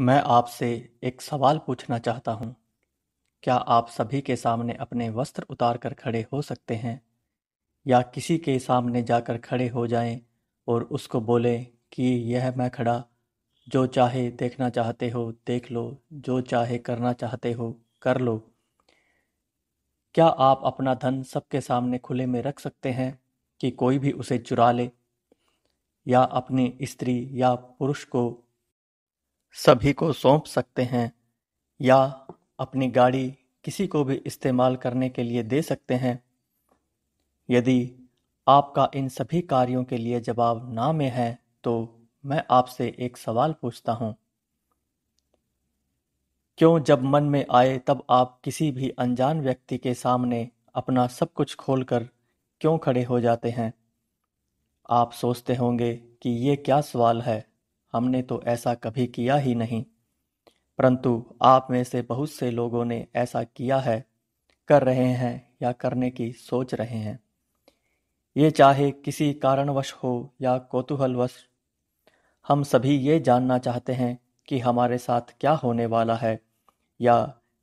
मैं आपसे एक सवाल पूछना चाहता हूँ। क्या आप सभी के सामने अपने वस्त्र उतार कर खड़े हो सकते हैं? या किसी के सामने जाकर खड़े हो जाएं और उसको बोले कि यह मैं खड़ा, जो चाहे देखना चाहते हो देख लो, जो चाहे करना चाहते हो कर लो। क्या आप अपना धन सबके सामने खुले में रख सकते हैं कि कोई भी उसे चुरा ले? या अपनी स्त्री या पुरुष को सभी को सौंप सकते हैं या अपनी गाड़ी किसी को भी इस्तेमाल करने के लिए दे सकते हैं यदि आपका इन सभी कार्यों के लिए जवाब ना में है तो मैं आपसे एक सवाल पूछता हूँ क्यों जब मन में आए तब आप किसी भी अनजान व्यक्ति के सामने अपना सब कुछ खोलकर क्यों खड़े हो जाते हैं आप सोचते होंगे कि ये क्या सवाल है हमने तो ऐसा कभी किया ही नहीं परंतु आप में से बहुत से लोगों ने ऐसा किया है कर रहे हैं या करने की सोच रहे हैं ये चाहे किसी कारणवश हो या कौतूहलवश हम सभी ये जानना चाहते हैं कि हमारे साथ क्या होने वाला है या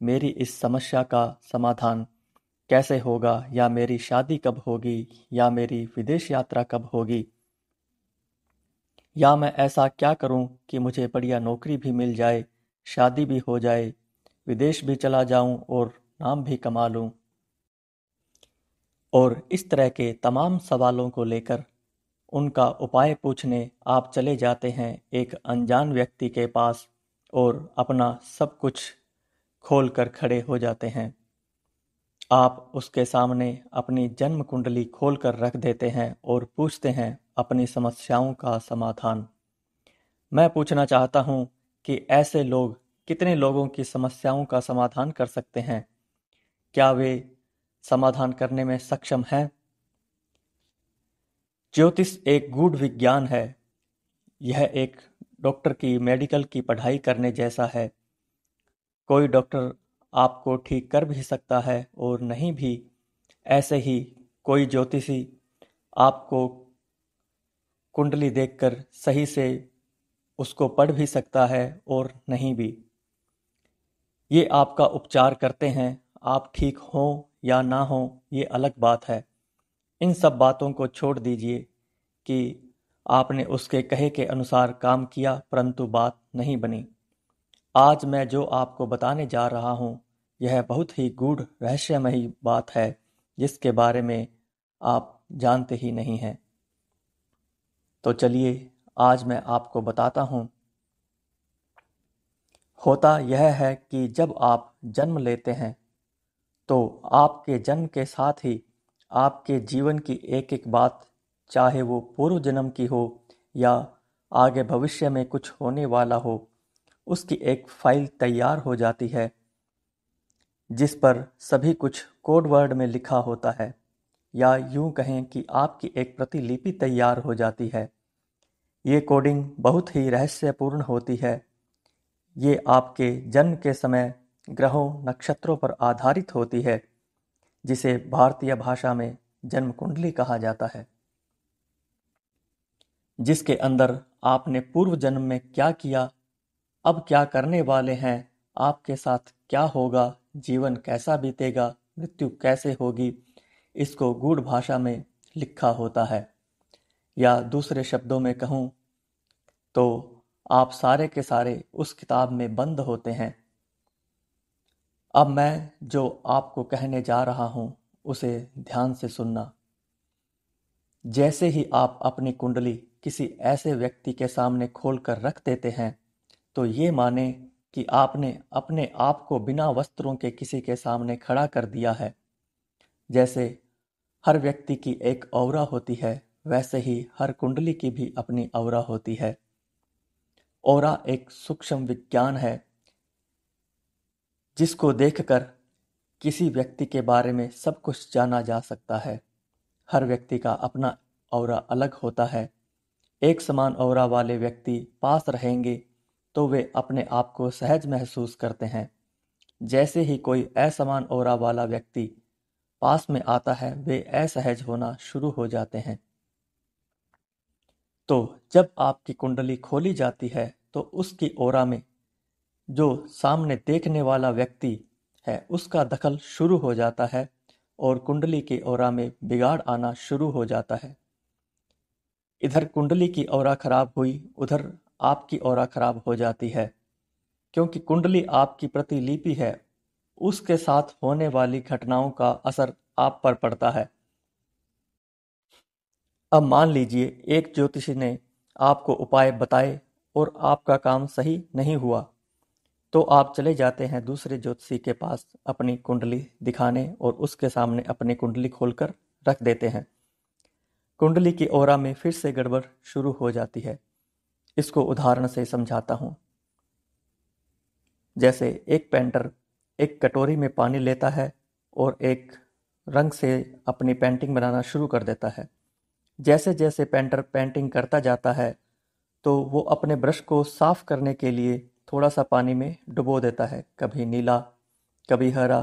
मेरी इस समस्या का समाधान कैसे होगा या मेरी शादी कब होगी या मेरी विदेश यात्रा कब होगी या मैं ऐसा क्या करूं कि मुझे बढ़िया नौकरी भी मिल जाए शादी भी हो जाए विदेश भी चला जाऊं और नाम भी कमा लूं और इस तरह के तमाम सवालों को लेकर उनका उपाय पूछने आप चले जाते हैं एक अनजान व्यक्ति के पास और अपना सब कुछ खोल कर खड़े हो जाते हैं आप उसके सामने अपनी जन्म कुंडली कर रख देते हैं और पूछते हैं अपनी समस्याओं का समाधान मैं पूछना चाहता हूं कि ऐसे लोग कितने लोगों की समस्याओं का समाधान कर सकते हैं क्या वे समाधान करने में सक्षम हैं ज्योतिष एक गूढ़ विज्ञान है यह एक डॉक्टर की मेडिकल की पढ़ाई करने जैसा है कोई डॉक्टर आपको ठीक कर भी सकता है और नहीं भी ऐसे ही कोई ज्योतिषी आपको कुंडली देखकर सही से उसको पढ़ भी सकता है और नहीं भी ये आपका उपचार करते हैं आप ठीक हो या ना हो ये अलग बात है इन सब बातों को छोड़ दीजिए कि आपने उसके कहे के अनुसार काम किया परंतु बात नहीं बनी आज मैं जो आपको बताने जा रहा हूं यह बहुत ही गूढ़ रहस्यमयी बात है जिसके बारे में आप जानते ही नहीं हैं तो चलिए आज मैं आपको बताता हूं होता यह है कि जब आप जन्म लेते हैं तो आपके जन्म के साथ ही आपके जीवन की एक एक बात चाहे वो पूर्व जन्म की हो या आगे भविष्य में कुछ होने वाला हो उसकी एक फाइल तैयार हो जाती है जिस पर सभी कुछ कोड वर्ड में लिखा होता है या यूं कहें कि आपकी एक प्रतिलिपि तैयार हो जाती है ये कोडिंग बहुत ही रहस्यपूर्ण होती है ये आपके जन्म के समय ग्रहों नक्षत्रों पर आधारित होती है जिसे भारतीय भाषा में जन्म कुंडली कहा जाता है जिसके अंदर आपने पूर्व जन्म में क्या किया अब क्या करने वाले हैं आपके साथ क्या होगा जीवन कैसा बीतेगा मृत्यु कैसे होगी इसको गूढ़ भाषा में लिखा होता है या दूसरे शब्दों में कहूँ तो आप सारे के सारे उस किताब में बंद होते हैं अब मैं जो आपको कहने जा रहा हूँ उसे ध्यान से सुनना जैसे ही आप अपनी कुंडली किसी ऐसे व्यक्ति के सामने खोलकर रख देते हैं तो ये माने कि आपने अपने आप को बिना वस्त्रों के किसी के सामने खड़ा कर दिया है जैसे हर व्यक्ति की एक औरा होती है वैसे ही हर कुंडली की भी अपनी औरा होती है औरा एक सूक्ष्म विज्ञान है जिसको देखकर किसी व्यक्ति के बारे में सब कुछ जाना जा सकता है हर व्यक्ति का अपना और अलग होता है एक समान और वाले व्यक्ति पास रहेंगे तो वे अपने आप को सहज महसूस करते हैं जैसे ही कोई असमान ओरा वाला व्यक्ति पास में आता है वे असहज होना शुरू हो जाते हैं तो जब आपकी कुंडली खोली जाती है तो उसकी ओरा में जो सामने देखने वाला व्यक्ति है उसका दखल शुरू हो जाता है और कुंडली की ओरा में बिगाड़ आना शुरू हो जाता है इधर कुंडली की ओरा खराब हुई उधर आपकी और खराब हो जाती है क्योंकि कुंडली आपकी प्रतिलिपि है उसके साथ होने वाली घटनाओं का असर आप पर पड़ता है अब मान लीजिए एक ज्योतिषी ने आपको उपाय बताए और आपका काम सही नहीं हुआ तो आप चले जाते हैं दूसरे ज्योतिषी के पास अपनी कुंडली दिखाने और उसके सामने अपनी कुंडली खोलकर रख देते हैं कुंडली की ओरा में फिर से गड़बड़ शुरू हो जाती है इसको उदाहरण से समझाता हूँ जैसे एक पेंटर एक कटोरी में पानी लेता है और एक रंग से अपनी पेंटिंग बनाना शुरू कर देता है जैसे जैसे पेंटर पेंटिंग करता जाता है तो वो अपने ब्रश को साफ करने के लिए थोड़ा सा पानी में डुबो देता है कभी नीला कभी हरा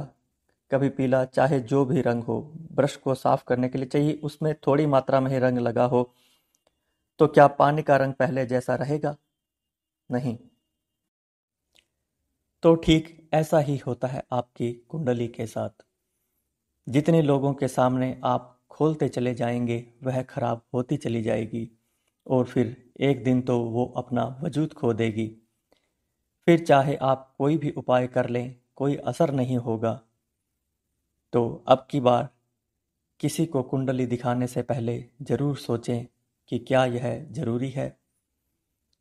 कभी पीला चाहे जो भी रंग हो ब्रश को साफ करने के लिए चाहिए उसमें थोड़ी मात्रा में ही रंग लगा हो तो क्या पानी का रंग पहले जैसा रहेगा नहीं तो ठीक ऐसा ही होता है आपकी कुंडली के साथ जितने लोगों के सामने आप खोलते चले जाएंगे वह खराब होती चली जाएगी और फिर एक दिन तो वो अपना वजूद खो देगी फिर चाहे आप कोई भी उपाय कर लें कोई असर नहीं होगा तो अब की बार किसी को कुंडली दिखाने से पहले ज़रूर सोचें कि क्या यह जरूरी है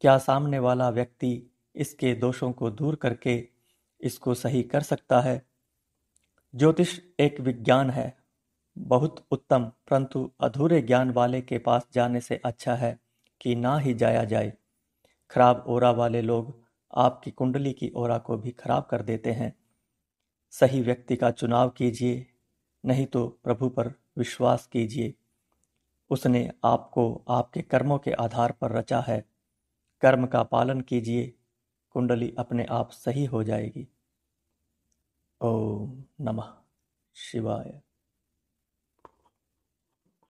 क्या सामने वाला व्यक्ति इसके दोषों को दूर करके इसको सही कर सकता है ज्योतिष एक विज्ञान है बहुत उत्तम परंतु अधूरे ज्ञान वाले के पास जाने से अच्छा है कि ना ही जाया जाए खराब ओरा वाले लोग आपकी कुंडली की ओरा को भी खराब कर देते हैं सही व्यक्ति का चुनाव कीजिए नहीं तो प्रभु पर विश्वास कीजिए उसने आपको आपके कर्मों के आधार पर रचा है कर्म का पालन कीजिए कुंडली अपने आप सही हो जाएगी ओम नमः शिवाय